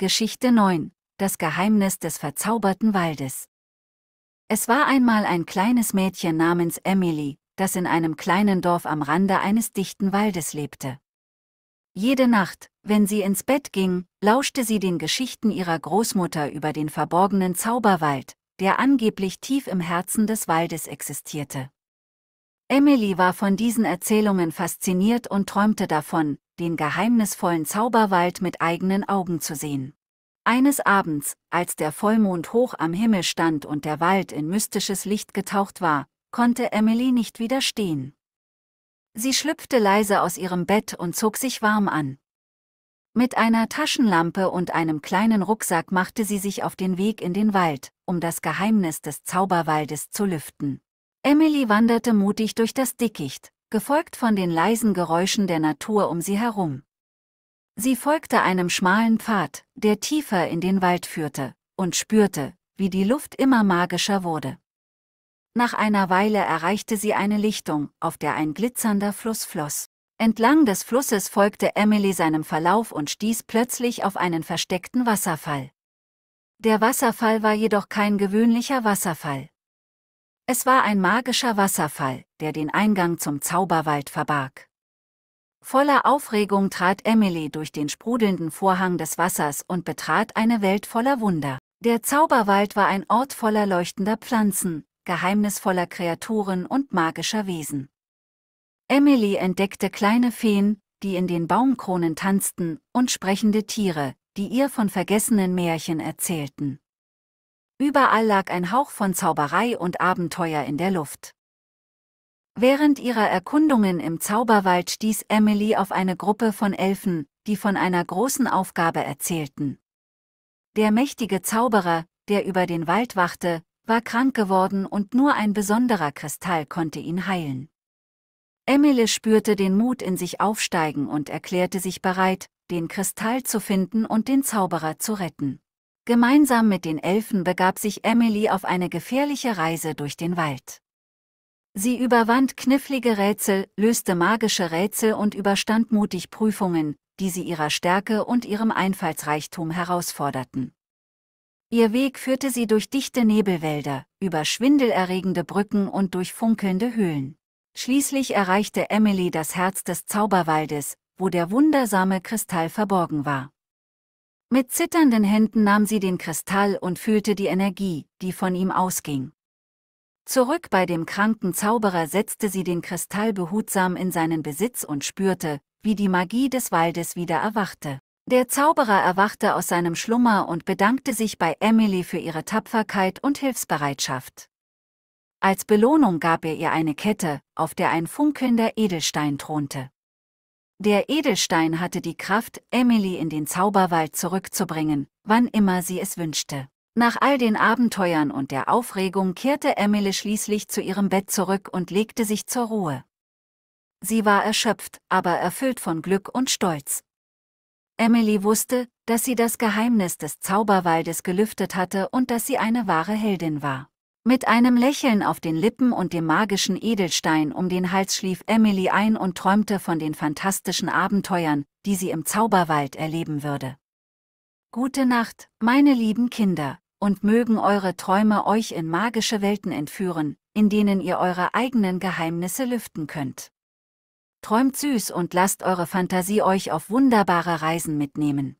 Geschichte 9 Das Geheimnis des verzauberten Waldes Es war einmal ein kleines Mädchen namens Emily, das in einem kleinen Dorf am Rande eines dichten Waldes lebte. Jede Nacht, wenn sie ins Bett ging, lauschte sie den Geschichten ihrer Großmutter über den verborgenen Zauberwald, der angeblich tief im Herzen des Waldes existierte. Emily war von diesen Erzählungen fasziniert und träumte davon, den geheimnisvollen Zauberwald mit eigenen Augen zu sehen. Eines Abends, als der Vollmond hoch am Himmel stand und der Wald in mystisches Licht getaucht war, konnte Emily nicht widerstehen. Sie schlüpfte leise aus ihrem Bett und zog sich warm an. Mit einer Taschenlampe und einem kleinen Rucksack machte sie sich auf den Weg in den Wald, um das Geheimnis des Zauberwaldes zu lüften. Emily wanderte mutig durch das Dickicht, gefolgt von den leisen Geräuschen der Natur um sie herum. Sie folgte einem schmalen Pfad, der tiefer in den Wald führte, und spürte, wie die Luft immer magischer wurde. Nach einer Weile erreichte sie eine Lichtung, auf der ein glitzernder Fluss floss. Entlang des Flusses folgte Emily seinem Verlauf und stieß plötzlich auf einen versteckten Wasserfall. Der Wasserfall war jedoch kein gewöhnlicher Wasserfall. Es war ein magischer Wasserfall, der den Eingang zum Zauberwald verbarg. Voller Aufregung trat Emily durch den sprudelnden Vorhang des Wassers und betrat eine Welt voller Wunder. Der Zauberwald war ein Ort voller leuchtender Pflanzen, geheimnisvoller Kreaturen und magischer Wesen. Emily entdeckte kleine Feen, die in den Baumkronen tanzten, und sprechende Tiere, die ihr von vergessenen Märchen erzählten. Überall lag ein Hauch von Zauberei und Abenteuer in der Luft. Während ihrer Erkundungen im Zauberwald stieß Emily auf eine Gruppe von Elfen, die von einer großen Aufgabe erzählten. Der mächtige Zauberer, der über den Wald wachte, war krank geworden und nur ein besonderer Kristall konnte ihn heilen. Emily spürte den Mut in sich aufsteigen und erklärte sich bereit, den Kristall zu finden und den Zauberer zu retten. Gemeinsam mit den Elfen begab sich Emily auf eine gefährliche Reise durch den Wald. Sie überwand knifflige Rätsel, löste magische Rätsel und überstand mutig Prüfungen, die sie ihrer Stärke und ihrem Einfallsreichtum herausforderten. Ihr Weg führte sie durch dichte Nebelwälder, über schwindelerregende Brücken und durch funkelnde Höhlen. Schließlich erreichte Emily das Herz des Zauberwaldes, wo der wundersame Kristall verborgen war. Mit zitternden Händen nahm sie den Kristall und fühlte die Energie, die von ihm ausging. Zurück bei dem kranken Zauberer setzte sie den Kristall behutsam in seinen Besitz und spürte, wie die Magie des Waldes wieder erwachte. Der Zauberer erwachte aus seinem Schlummer und bedankte sich bei Emily für ihre Tapferkeit und Hilfsbereitschaft. Als Belohnung gab er ihr eine Kette, auf der ein funkelnder Edelstein thronte. Der Edelstein hatte die Kraft, Emily in den Zauberwald zurückzubringen, wann immer sie es wünschte. Nach all den Abenteuern und der Aufregung kehrte Emily schließlich zu ihrem Bett zurück und legte sich zur Ruhe. Sie war erschöpft, aber erfüllt von Glück und Stolz. Emily wusste, dass sie das Geheimnis des Zauberwaldes gelüftet hatte und dass sie eine wahre Heldin war. Mit einem Lächeln auf den Lippen und dem magischen Edelstein um den Hals schlief Emily ein und träumte von den fantastischen Abenteuern, die sie im Zauberwald erleben würde. Gute Nacht, meine lieben Kinder, und mögen eure Träume euch in magische Welten entführen, in denen ihr eure eigenen Geheimnisse lüften könnt. Träumt süß und lasst eure Fantasie euch auf wunderbare Reisen mitnehmen.